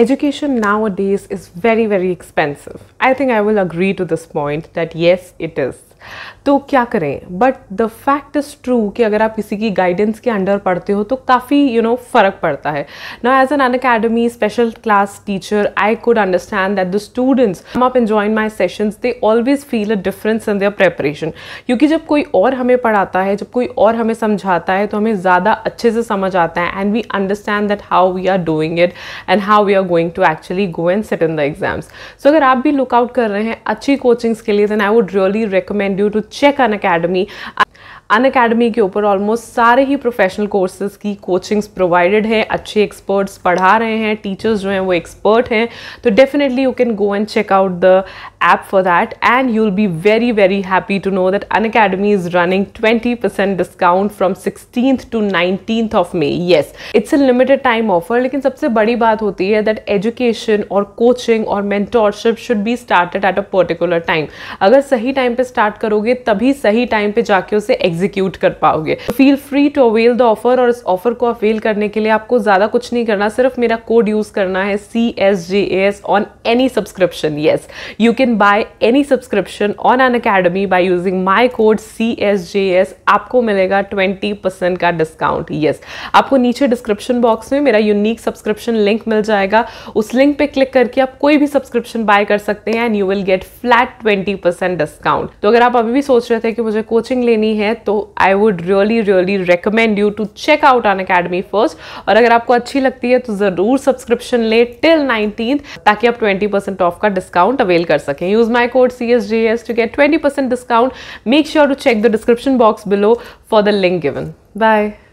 education nowadays is very very expensive i think i will agree to this point that yes it is तो क्या करें but the fact is true कि अगर आप किसी की गाइडेंस के अंडर पढ़ते हो तो काफ़ी यू नो फ़र्क पड़ता है ना as an Unacademy special class teacher I could understand that the students हम आप enjoying my sessions they always feel a difference in their preparation क्योंकि जब कोई और हमें पढ़ाता है जब कोई और हमें समझाता है तो हमें ज़्यादा अच्छे से समझ आता है and we understand that how we are doing it and how we are going to actually go and sit in the exams so अगर आप भी लुकआउट कर रहे हैं अच्छी कोचिंग्स के लिए then I would really recommend you to check Unacademy Unacademy के ऊपर ऑलमोस्ट सारे ही प्रोफेशनल कोर्सेज की कोचिंग्स प्रोवाइडेड हैं अच्छे एक्सपर्ट्स पढ़ा रहे हैं टीचर्स जो हैं वो एक्सपर्ट हैं तो definitely you can go and check out the app for that and you will be very very happy to know that Unacademy is running twenty percent discount from sixteen to nineteen of May yes it's a limited time offer लेकिन सबसे बड़ी बात होती है that education और coaching और mentorship should be started at a particular time अगर सही टाइम पर स्टार्ट करोगे तभी सही टाइम पे जाके उसे एग्जाम एग्जीक्यूट कर पाओगे feel free to avail the offer और इस ऑफर को अवेल करने के लिए आपको ज़्यादा कुछ नहीं करना सिर्फ मेरा कोड यूज़ करना है C S J S on any subscription yes you can buy any subscription on Unacademy by using my code C S J S आपको मिलेगा ट्वेंटी परसेंट का डिस्काउंट येस आपको नीचे डिस्क्रिप्शन बॉक्स में मेरा unique subscription link मिल जाएगा उस link पे क्लिक करके आप कोई भी सब्सक्रिप्शन बाय कर सकते हैं and you will get flat twenty percent discount तो अगर आप अभी भी सोच रहे थे कि मुझे कोचिंग लेनी है तो तो I would really really recommend you to check out Unacademy first और अगर आपको अच्छी लगती है तो ज़रूर सब्सक्रिप्शन ले टिल नाइनटीन ताकि आप ट्वेंटी परसेंट ऑफ का डिस्काउंट अवेल कर सकें use my code C S G S to get twenty percent discount make sure to check the description box below for the link given bye